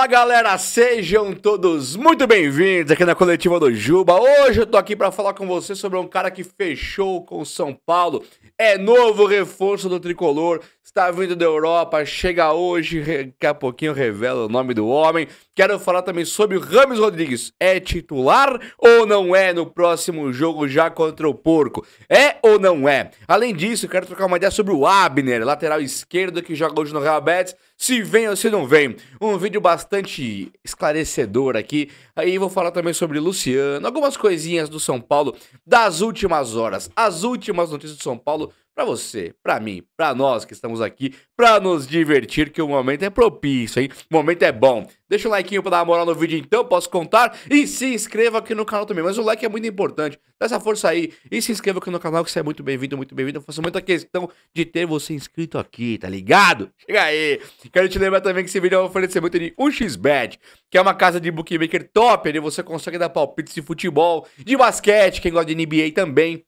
Fala galera, sejam todos muito bem-vindos aqui na coletiva do Juba. Hoje eu tô aqui para falar com você sobre um cara que fechou com São Paulo. É novo reforço do tricolor, está vindo da Europa, chega hoje, daqui a pouquinho revela o nome do homem. Quero falar também sobre o Rames Rodrigues. É titular ou não é no próximo jogo já contra o Porco? É ou não é? Além disso, quero trocar uma ideia sobre o Abner, lateral esquerdo que joga hoje no Real Betis. Se vem ou se não vem. Um vídeo bastante esclarecedor aqui. Aí vou falar também sobre Luciano, algumas coisinhas do São Paulo das últimas horas. As últimas notícias do São Paulo para você, para mim, para nós que estamos aqui, para nos divertir, que o momento é propício, hein? O momento é bom. Deixa o um like pra dar uma moral no vídeo então, posso contar? E se inscreva aqui no canal também, mas o like é muito importante. Dá essa força aí e se inscreva aqui no canal que você é muito bem-vindo, muito bem-vindo. Eu faço muita questão de ter você inscrito aqui, tá ligado? Chega aí! Quero te lembrar também que esse vídeo é um muito de 1xBet, que é uma casa de bookmaker top, ali você consegue dar palpites de futebol, de basquete, quem gosta de NBA também.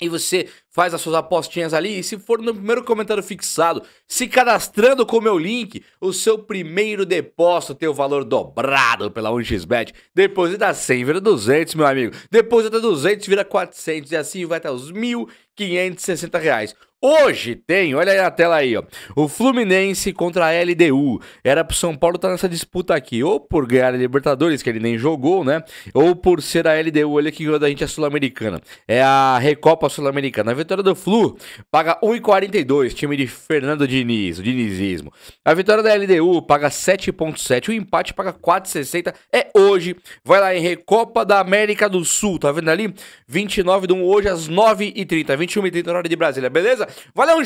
E você faz as suas apostinhas ali. E se for no primeiro comentário fixado, se cadastrando com o meu link, o seu primeiro depósito tem o valor dobrado pela 1xBet. Deposita 100, vira 200, meu amigo. Deposita 200, vira 400. E assim vai até os 1.560 reais. Hoje tem, olha aí na tela aí, ó. O Fluminense contra a LDU. Era pro São Paulo estar tá nessa disputa aqui, ou por ganhar a Libertadores, que ele nem jogou, né? Ou por ser a LDU, Olha que ganhou da gente a é Sul-Americana. É a Recopa Sul-Americana. A vitória do Flu paga 1,42, time de Fernando Diniz, o dinizismo. A vitória da LDU paga 7,7, o empate paga 4,60. É hoje. Vai lá em Recopa da América do Sul, tá vendo ali? 29 de 1 hoje às 9h30, 21h30 na hora de Brasília, beleza? Valeu,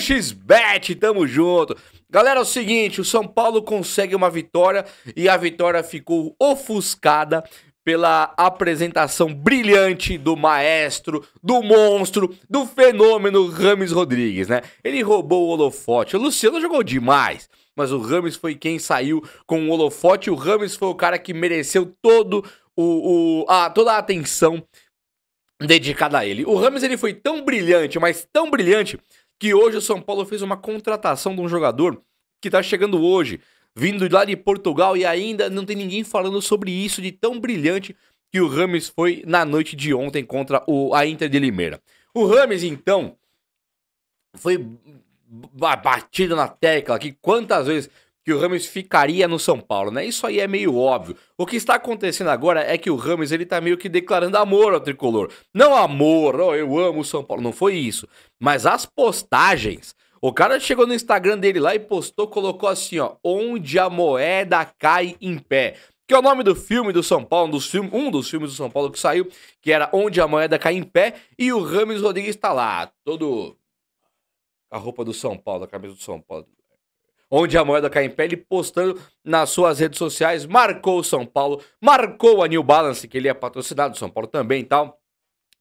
bet tamo junto. Galera, é o seguinte, o São Paulo consegue uma vitória e a vitória ficou ofuscada pela apresentação brilhante do maestro, do monstro, do fenômeno Rames Rodrigues, né? Ele roubou o holofote. O Luciano jogou demais, mas o Rames foi quem saiu com o holofote. O Rames foi o cara que mereceu todo o, o a, toda a atenção dedicada a ele. O Rames ele foi tão brilhante, mas tão brilhante que hoje o São Paulo fez uma contratação de um jogador que está chegando hoje, vindo lá de Portugal e ainda não tem ninguém falando sobre isso de tão brilhante que o Rames foi na noite de ontem contra o, a Inter de Limeira. O Rames, então, foi batido na tecla que quantas vezes que o Ramos ficaria no São Paulo, né? Isso aí é meio óbvio. O que está acontecendo agora é que o Ramos ele tá meio que declarando amor ao tricolor. Não amor, oh, eu amo o São Paulo, não foi isso. Mas as postagens. O cara chegou no Instagram dele lá e postou, colocou assim, ó, onde a moeda cai em pé que é o nome do filme do São Paulo, um dos, filmes, um dos filmes do São Paulo que saiu, que era Onde a Moeda Cai em Pé, e o Ramos Rodrigues está lá, todo a roupa do São Paulo, a camisa do São Paulo onde a moeda cai em pé, ele postando nas suas redes sociais, marcou o São Paulo, marcou a New Balance, que ele é patrocinado do São Paulo também e tal.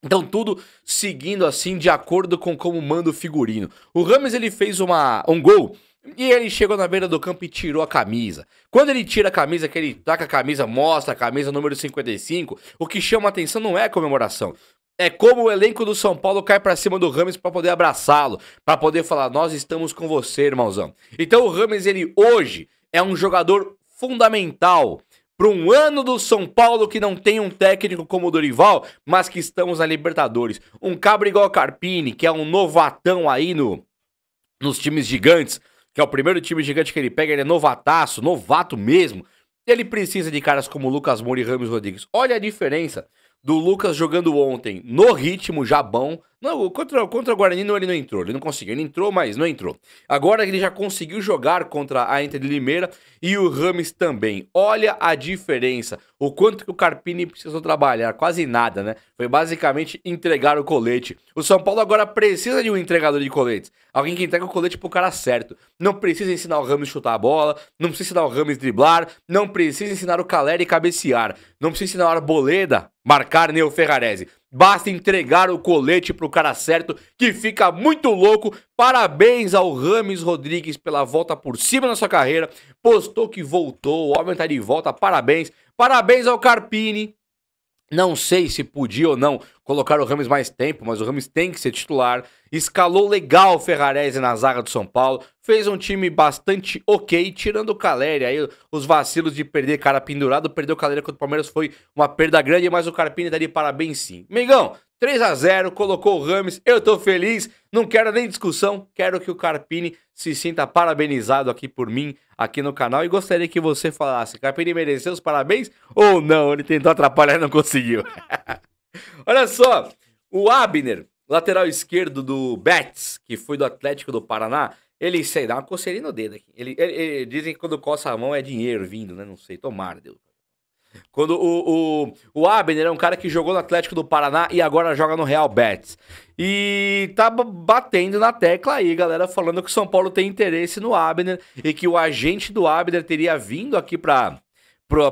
Então tudo seguindo assim de acordo com como manda o figurino. O Ramos ele fez uma, um gol e ele chegou na beira do campo e tirou a camisa. Quando ele tira a camisa, que ele taca tá a camisa, mostra a camisa número 55, o que chama atenção não é a comemoração. É como o elenco do São Paulo cai para cima do Rames para poder abraçá-lo, para poder falar: "Nós estamos com você, irmãozão". Então o Rames ele hoje é um jogador fundamental para um ano do São Paulo que não tem um técnico como o Dorival, mas que estamos na Libertadores. Um cabra igual Carpini, que é um novatão aí no nos times gigantes, que é o primeiro time gigante que ele pega, ele é novataço, novato mesmo. Ele precisa de caras como Lucas Moura e Ramos Rodrigues. Olha a diferença do Lucas jogando ontem no ritmo jabão não, contra, contra o Guarani não, ele não entrou. Ele não conseguiu. Ele entrou, mas não entrou. Agora ele já conseguiu jogar contra a Inter de Limeira e o Rames também. Olha a diferença. O quanto que o Carpini precisou trabalhar. Quase nada, né? Foi basicamente entregar o colete. O São Paulo agora precisa de um entregador de coletes. Alguém que entrega o colete pro cara certo. Não precisa ensinar o Rames chutar a bola. Não precisa ensinar o Rames driblar. Não precisa ensinar o Caleri cabecear. Não precisa ensinar o Arboleda marcar nem o Ferrarese. Basta entregar o colete pro cara certo, que fica muito louco. Parabéns ao Rames Rodrigues pela volta por cima na sua carreira. Postou que voltou, o homem tá de volta, parabéns. Parabéns ao Carpini, não sei se podia ou não colocar o Ramos mais tempo, mas o Ramos tem que ser titular. Escalou legal o Ferrarese na zaga do São Paulo. Fez um time bastante ok, tirando o Caleri. Aí os vacilos de perder cara pendurado. Perdeu o Caleri contra o Palmeiras foi uma perda grande, mas o Carpini tá daria parabéns sim. Mengão, 3 a 0 colocou o Rames, eu tô feliz, não quero nem discussão, quero que o Carpini se sinta parabenizado aqui por mim, aqui no canal, e gostaria que você falasse, Carpini mereceu os parabéns ou não? Ele tentou atrapalhar e não conseguiu. Olha só, o Abner, lateral esquerdo do Betis, que foi do Atlético do Paraná, ele, sei, dá uma coceirinha no dedo aqui. Ele, ele, ele dizem que quando coça a mão é dinheiro vindo, né? Não sei, tomara, Deus. Quando o, o, o Abner é um cara que jogou no Atlético do Paraná e agora joga no Real Betis. E tá batendo na tecla aí, galera, falando que o São Paulo tem interesse no Abner e que o agente do Abner teria vindo aqui pra,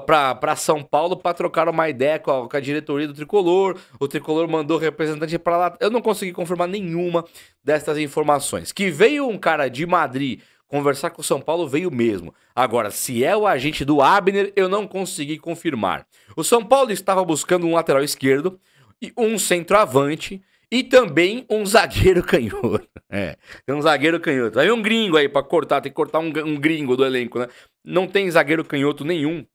para São Paulo para trocar uma ideia com a, com a, diretoria do Tricolor. O Tricolor mandou representante para lá. Eu não consegui confirmar nenhuma dessas informações. Que veio um cara de Madrid Conversar com o São Paulo veio mesmo. Agora, se é o agente do Abner, eu não consegui confirmar. O São Paulo estava buscando um lateral esquerdo, e um centroavante e também um zagueiro canhoto. É, tem um zagueiro canhoto. Aí um gringo aí para cortar, tem que cortar um, um gringo do elenco, né? Não tem zagueiro canhoto nenhum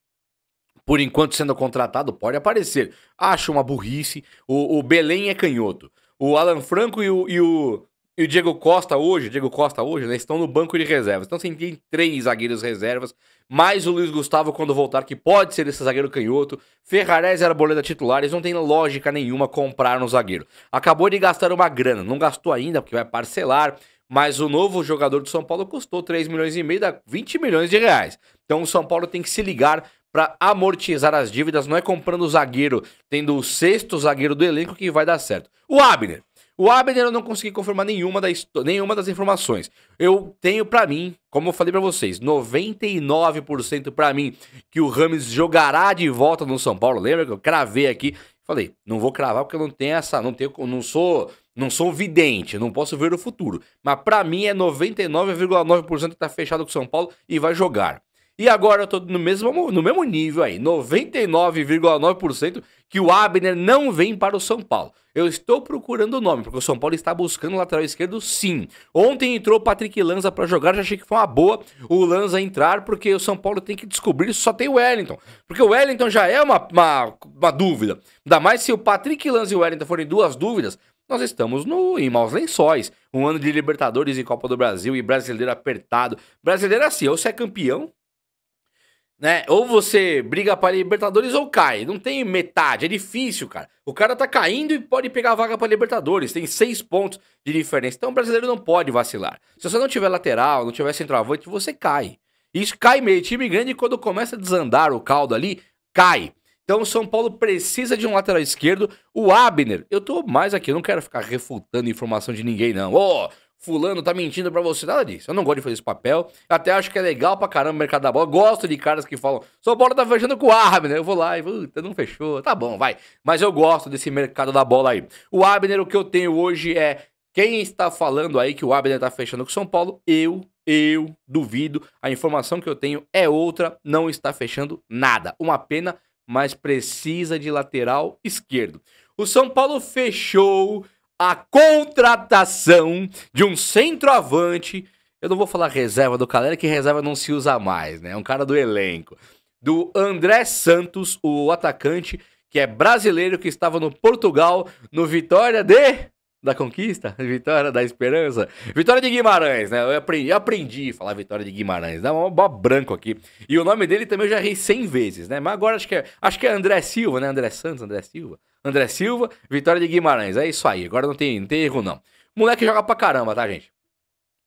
por enquanto sendo contratado, pode aparecer. Acho uma burrice. O, o Belém é canhoto. O Alan Franco e o, e o, e o Diego Costa hoje, Diego Costa hoje, né, estão no banco de reservas. Então você assim, tem três zagueiros reservas, mais o Luiz Gustavo quando voltar, que pode ser esse zagueiro canhoto. Ferrarese era boleta titulares, não tem lógica nenhuma comprar no zagueiro. Acabou de gastar uma grana, não gastou ainda, porque vai parcelar. Mas o novo jogador do São Paulo custou 3 milhões e meio, dá 20 milhões de reais. Então o São Paulo tem que se ligar para amortizar as dívidas, não é comprando o zagueiro, tendo o sexto zagueiro do elenco que vai dar certo. O Abner, o Abner eu não consegui confirmar nenhuma, da, nenhuma das informações. Eu tenho para mim, como eu falei para vocês, 99% para mim que o Rames jogará de volta no São Paulo. Lembra que eu cravei aqui? Falei, não vou cravar porque eu não tenho essa, não tenho, não sou, não sou vidente, não posso ver o futuro. Mas para mim é 99,9% que tá fechado com o São Paulo e vai jogar. E agora eu tô no mesmo, no mesmo nível aí, 99,9% que o Abner não vem para o São Paulo. Eu estou procurando o nome, porque o São Paulo está buscando o lateral esquerdo sim. Ontem entrou o Patrick Lanza para jogar, já achei que foi uma boa o Lanza entrar, porque o São Paulo tem que descobrir se só tem o Wellington. Porque o Wellington já é uma, uma, uma dúvida. Ainda mais se o Patrick Lanza e o Wellington forem duas dúvidas, nós estamos no, em maus lençóis. Um ano de Libertadores e Copa do Brasil e brasileiro apertado. Brasileiro assim, ou você é campeão, né? Ou você briga para Libertadores ou cai. Não tem metade, é difícil, cara. O cara tá caindo e pode pegar a vaga para Libertadores. Tem seis pontos de diferença. Então o brasileiro não pode vacilar. Se você não tiver lateral, não tiver centroavante, você cai. Isso cai meio. Time grande, quando começa a desandar o caldo ali, cai. Então o São Paulo precisa de um lateral esquerdo. O Abner, eu tô mais aqui, eu não quero ficar refutando informação de ninguém, não. Ô, oh, fulano tá mentindo pra você. Nada disso. Eu não gosto de fazer esse papel. até acho que é legal pra caramba o mercado da bola. gosto de caras que falam, São Paulo tá fechando com o Abner. Eu vou lá e, puta, não fechou. Tá bom, vai. Mas eu gosto desse mercado da bola aí. O Abner, o que eu tenho hoje é quem está falando aí que o Abner tá fechando com o São Paulo? Eu, eu duvido. A informação que eu tenho é outra. Não está fechando nada. Uma pena, mas precisa de lateral esquerdo. O São Paulo fechou a contratação de um centroavante. Eu não vou falar reserva do Calera, que reserva não se usa mais, né? É um cara do elenco. Do André Santos, o atacante, que é brasileiro, que estava no Portugal, no Vitória de da conquista, vitória da esperança, vitória de Guimarães, né? Eu aprendi, eu aprendi a falar vitória de Guimarães, dá um branco aqui. E o nome dele também eu já ri 100 vezes, né? Mas agora acho que é, acho que é André Silva, né? André Santos, André Silva. André Silva, vitória de Guimarães, é isso aí, agora não tem, não tem erro não. moleque joga pra caramba, tá, gente?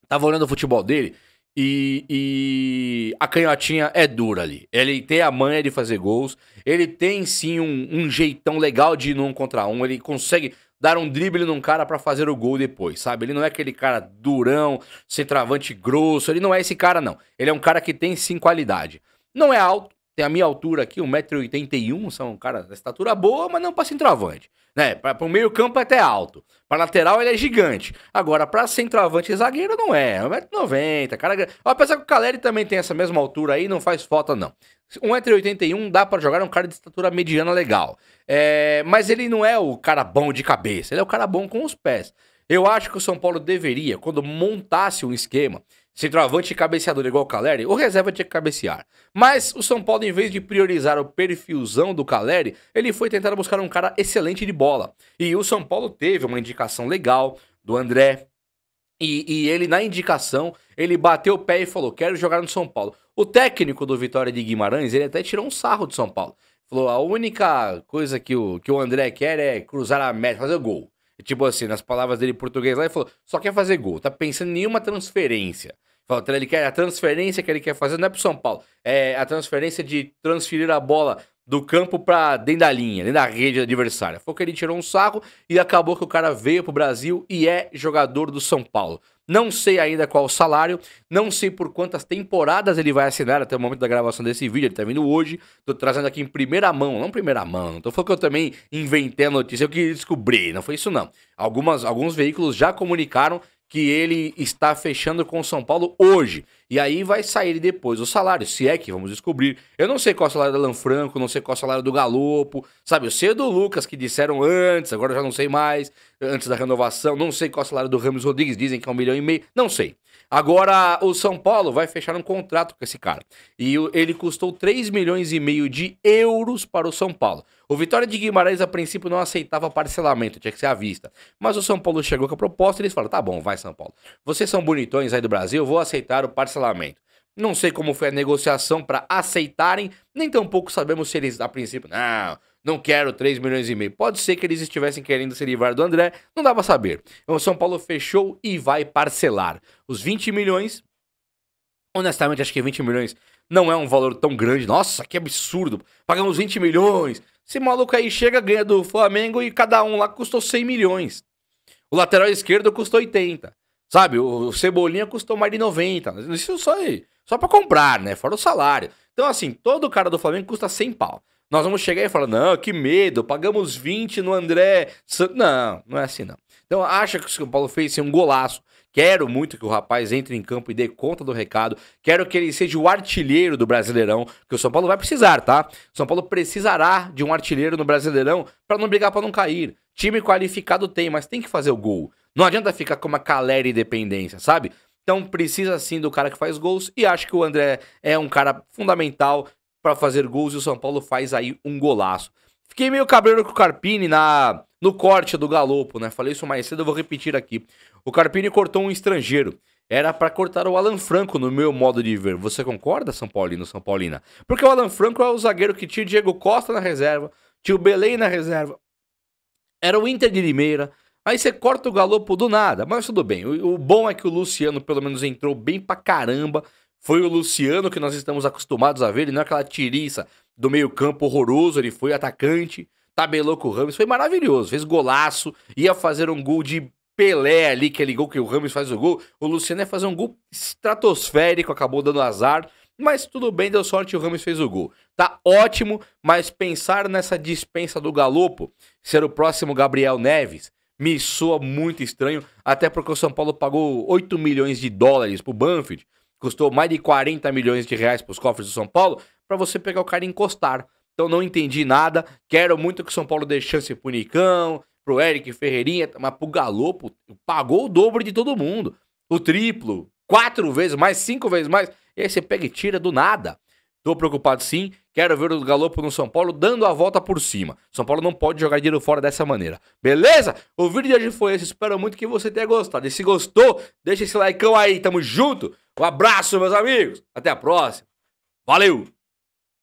Tava olhando o futebol dele e, e a canhotinha é dura ali. Ele tem a manha de fazer gols, ele tem sim um, um jeitão legal de ir num contra um, ele consegue dar um drible num cara para fazer o gol depois, sabe? Ele não é aquele cara durão, centroavante grosso, ele não é esse cara, não. Ele é um cara que tem sim qualidade. Não é alto, tem a minha altura aqui, 1,81m, são, cara, de estatura boa, mas não para centroavante. Né? Para o meio campo é até alto. Para lateral ele é gigante. Agora, para centroavante e zagueiro não é. 1,90m, é cara. Apesar que o Caleri também tem essa mesma altura aí, não faz falta não. 1,81m dá para jogar, é um cara de estatura mediana legal. É, mas ele não é o cara bom de cabeça, ele é o cara bom com os pés. Eu acho que o São Paulo deveria, quando montasse um esquema, Centroavante e cabeceador igual o Caleri, o reserva tinha que cabecear. Mas o São Paulo, em vez de priorizar o perfilzão do Caleri, ele foi tentar buscar um cara excelente de bola. E o São Paulo teve uma indicação legal do André. E, e ele, na indicação, ele bateu o pé e falou: quero jogar no São Paulo. O técnico do Vitória de Guimarães, ele até tirou um sarro do São Paulo. Falou: a única coisa que o, que o André quer é cruzar a meta, fazer gol. Tipo assim, nas palavras dele em português lá, ele falou: só quer fazer gol, tá pensando em nenhuma transferência. Falou, ele quer a transferência que ele quer fazer, não é pro São Paulo. É a transferência de transferir a bola do campo para dentro da linha, dentro da rede adversária. Foi que ele tirou um sarro e acabou que o cara veio pro Brasil e é jogador do São Paulo. Não sei ainda qual o salário, não sei por quantas temporadas ele vai assinar até o momento da gravação desse vídeo, ele tá vindo hoje, tô trazendo aqui em primeira mão, não primeira mão, não foi falando que eu também inventei a notícia, eu que descobri, não foi isso não. Algumas, alguns veículos já comunicaram que ele está fechando com o São Paulo hoje. E aí vai sair depois o salário, se é que vamos descobrir. Eu não sei qual é o salário da Lanfranco, não sei qual é o salário do Galopo, sabe? Eu sei do Lucas que disseram antes, agora eu já não sei mais, antes da renovação. Não sei qual é o salário do Ramos Rodrigues, dizem que é um milhão e meio, não sei. Agora, o São Paulo vai fechar um contrato com esse cara. E ele custou 3 milhões e meio de euros para o São Paulo. O Vitória de Guimarães, a princípio, não aceitava parcelamento, tinha que ser à vista. Mas o São Paulo chegou com a proposta e eles falaram: tá bom, vai, São Paulo. Vocês são bonitões aí do Brasil, vou aceitar o parcelamento. Não sei como foi a negociação para aceitarem, nem tampouco sabemos se eles, a princípio, não não quero 3 milhões e meio. Pode ser que eles estivessem querendo se livrar do André, não dá pra saber. O então, São Paulo fechou e vai parcelar. Os 20 milhões, honestamente, acho que 20 milhões não é um valor tão grande. Nossa, que absurdo! Pagamos 20 milhões. Esse maluco aí chega, ganha do Flamengo e cada um lá custou 100 milhões. O lateral esquerdo custou 80. Sabe, o Cebolinha custou mais de 90. Isso só, aí, só para comprar, né? Fora o salário. Então, assim, todo cara do Flamengo custa 100 pau. Nós vamos chegar e falar: não, que medo, pagamos 20 no André. Não, não é assim não. Então acha que o São Paulo fez assim, um golaço. Quero muito que o rapaz entre em campo e dê conta do recado. Quero que ele seja o artilheiro do Brasileirão, que o São Paulo vai precisar, tá? O São Paulo precisará de um artilheiro no Brasileirão para não brigar para não cair. Time qualificado tem, mas tem que fazer o gol. Não adianta ficar com uma calera e dependência, sabe? Então precisa sim do cara que faz gols e acho que o André é um cara fundamental para fazer gols e o São Paulo faz aí um golaço. Fiquei meio cabreiro com o Carpini na, no corte do Galopo, né? Falei isso mais cedo, eu vou repetir aqui. O Carpini cortou um estrangeiro. Era para cortar o Alan Franco, no meu modo de ver. Você concorda, São Paulino, São Paulina? Porque o Alan Franco é o zagueiro que tinha o Diego Costa na reserva, tinha o Belém na reserva. Era o Inter de Limeira. Aí você corta o Galopo do nada, mas tudo bem. O, o bom é que o Luciano, pelo menos, entrou bem pra caramba. Foi o Luciano que nós estamos acostumados a ver, ele não é aquela tiriça do meio-campo horroroso, ele foi atacante, tabelou com o Ramos, foi maravilhoso, fez golaço, ia fazer um gol de Pelé ali, que ele gol que o Ramos faz o gol. O Luciano ia fazer um gol estratosférico, acabou dando azar, mas tudo bem, deu sorte, o Ramos fez o gol. Tá ótimo, mas pensar nessa dispensa do Galopo, ser o próximo Gabriel Neves, me soa muito estranho, até porque o São Paulo pagou 8 milhões de dólares pro Banfield custou mais de 40 milhões de reais para os cofres do São Paulo, para você pegar o cara e encostar. Então não entendi nada. Quero muito que o São Paulo dê chance pro Nicão, pro Eric Ferreirinha, mas pro Galo pagou o dobro de todo mundo. O triplo, quatro vezes mais, cinco vezes mais. E aí você pega e tira do nada. Tô preocupado sim. Quero ver o Galopo no São Paulo dando a volta por cima. São Paulo não pode jogar dinheiro fora dessa maneira. Beleza? O vídeo de hoje foi esse. Espero muito que você tenha gostado. E se gostou, deixa esse like aí. Tamo junto. Um abraço, meus amigos. Até a próxima. Valeu!